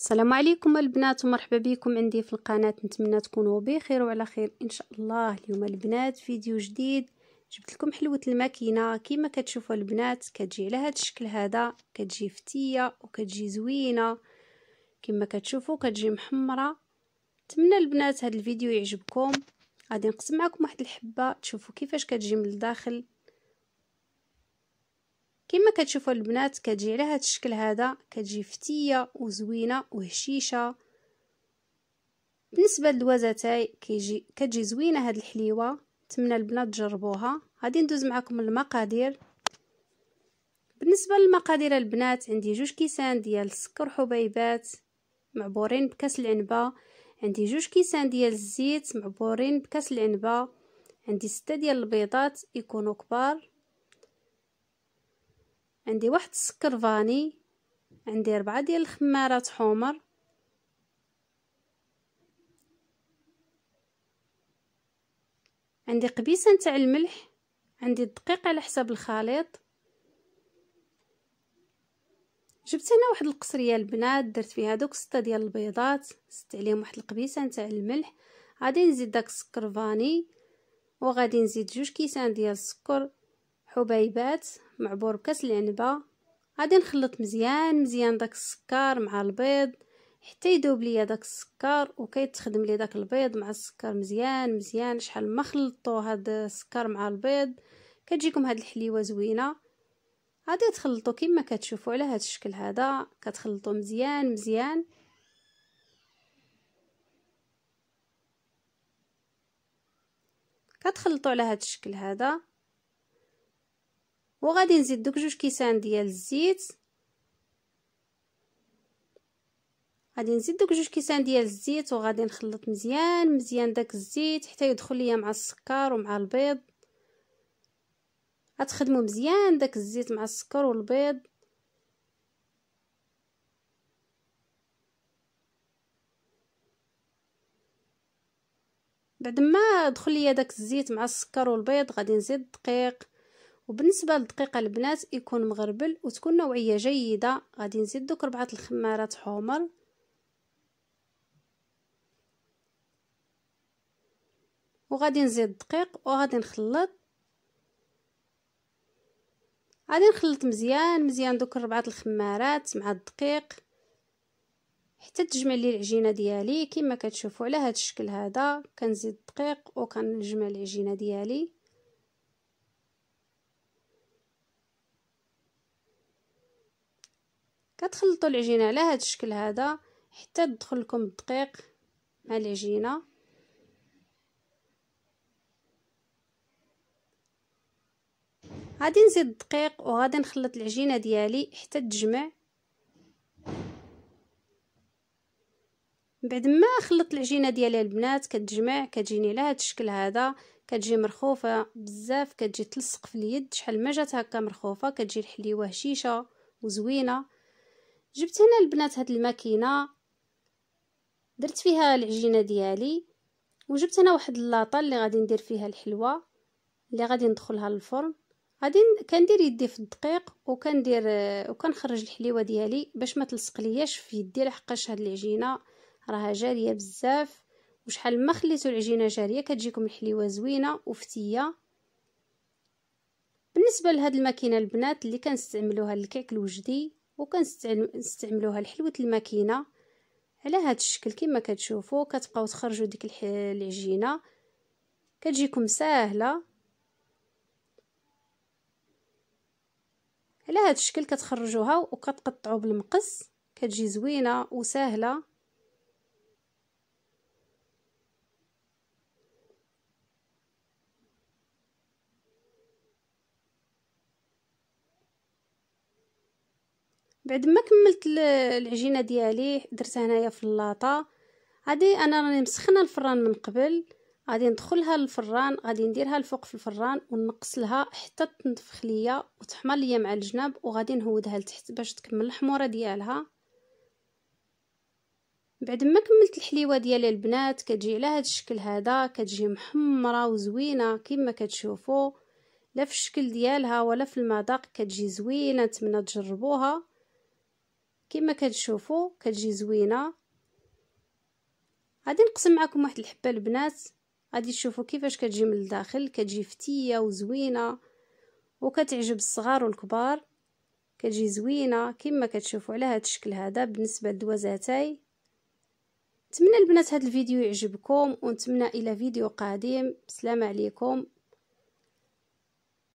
السلام عليكم البنات ومرحبا بكم عندي في القناه نتمنى تكونوا بخير وعلى خير ان شاء الله اليوم البنات فيديو جديد جبت لكم حلوه الماكينه كما كتشوفوا البنات كتجي على هذا الشكل هذا كتجي فتيه وكتجي زوينه كما كتشوفوا كتجي محمره نتمنى البنات هذا الفيديو يعجبكم غادي نقسم معكم واحد الحبه تشوفوا كيفاش كتجي من الداخل كما كتشوفوا البنات كتجي على هذا الشكل هذا كتجي فتيه وزوينه وهشيشه بالنسبه للوزتاي كيجي كتجي زوينه هذه الحليوه نتمنى البنات تجربوها غادي ندوز معكم المقادير بالنسبه للمقادير البنات عندي جوج كيسان ديال السكر حبيبات معبورين بكاس العنبه عندي جوج كيسان ديال الزيت معبورين بكاس العنبه عندي ستة ديال البيضات يكونوا كبار عندي واحد السكر فاني عندي ربعة ديال الخمارات حمر عندي قبيسة نتاع الملح عندي الدقيق على حساب الخليط جبت هنا واحد القصريه البنات درت فيها دوك سته ديال البيضات زدت عليهم واحد القبيسه نتاع الملح غادي نزيد داك السكر فاني وغادي نزيد جوج كيسان ديال السكر حبيبات معبور بكاس العنبه غادي نخلط مزيان مزيان داك السكر مع البيض حتى يذوب ليا داك السكر وكيتخدم لي داك البيض مع السكر مزيان مزيان شحال ما خلطوا هاد السكر مع البيض كتجيكم هاد الحليوه زوينه غادي تخلطوا كما كتشوفوا على هاد الشكل هذا كتخلطوا مزيان مزيان كتخلطوا على هاد الشكل هذا وغادي نزيد دوك جوج كيسان ديال الزيت غادي نزيد دوك جوج كيسان ديال الزيت وغادي نخلط مزيان مزيان داك الزيت حتى يدخل ليا مع السكر ومع البيض غتخدموا مزيان داك الزيت مع السكر والبيض بعد ما دخل ليا داك الزيت مع السكر والبيض غادي نزيد الدقيق وبالنسبه للدقيق البنات يكون مغربل وتكون نوعيه جيده غادي نزيد دوك ربعه الخمارات حمر وغادي نزيد الدقيق وغادي نخلط غادي نخلط مزيان مزيان دوك ربعه الخمارات مع الدقيق حتى تجمع لي العجينه ديالي كما كتشوفوا على هذا الشكل هذا كنزيد الدقيق وكنجمع العجينه ديالي كتخلطوا العجينه على هذا الشكل هذا حتى تدخل لكم الدقيق مع العجينه غادي نزيد الدقيق وغادي نخلط العجينه ديالي حتى تجمع بعد ما خلطت العجينه ديالي البنات كتجمع كتجيني على هذا الشكل هذا كتجي مرخوفه بزاف كتجي تلصق في اليد شحال ما جات هكا مرخوفه كتجي الحليوه هشيشه وزوينه جبت هنا البنات هاد الماكينه درت فيها العجينه ديالي وجبت هنا واحد اللاطه اللي غادي ندير فيها الحلوه اللي غادي ندخلها للفرن غادي كندير يدي في الدقيق وكندير وكنخرج الحليوه ديالي باش ما تلصق لياش في يدي لحقاش هاد العجينه راها جاريه بزاف وشحال ما خليتو العجينه جاريه كتجيكم الحليوه زوينه وفتيه بالنسبه لهاد الماكينه البنات اللي كنستعملوها للكعك الوجدي وكنستعملوها لحلوه الماكينه على هذا الشكل كما كتشوفوا كتبقاو تخرجوا ديك العجينه كتجيكم ساهله على هذا الشكل كتخرجوها وكتقطعوا بالمقص كتجي زوينه وسهله بعد ما كملت العجينه ديالي درتها هنايا في اللاطه غادي انا راني مسخنه الفران من قبل غادي ندخلها للفران غادي نديرها الفوق في الفران ونقص لها حتى تنفخ ليا وتحمر ليا مع الجناب وغادي نهودها لتحت باش تكمل الحموره ديالها بعد ما كملت الحليوه ديالي البنات كتجي على هذا الشكل هذا كتجي محمره وزوينه كما كتشوفوا لا في الشكل ديالها ولا في المذاق كتجي زوينه نتمنى تجربوها كما كتشوفوا كتجي زوينه غادي نقسم معكم واحد الحبه البنات غادي تشوفوا كيفاش كتجي من الداخل كتجي فتيه وزوينه وكتعجب الصغار والكبار كتجي زوينه كما كتشوفوا على هذا الشكل هذا بالنسبه لدوازاتاي نتمنى البنات هذا الفيديو يعجبكم ونتمنى الى فيديو قادم بسلام عليكم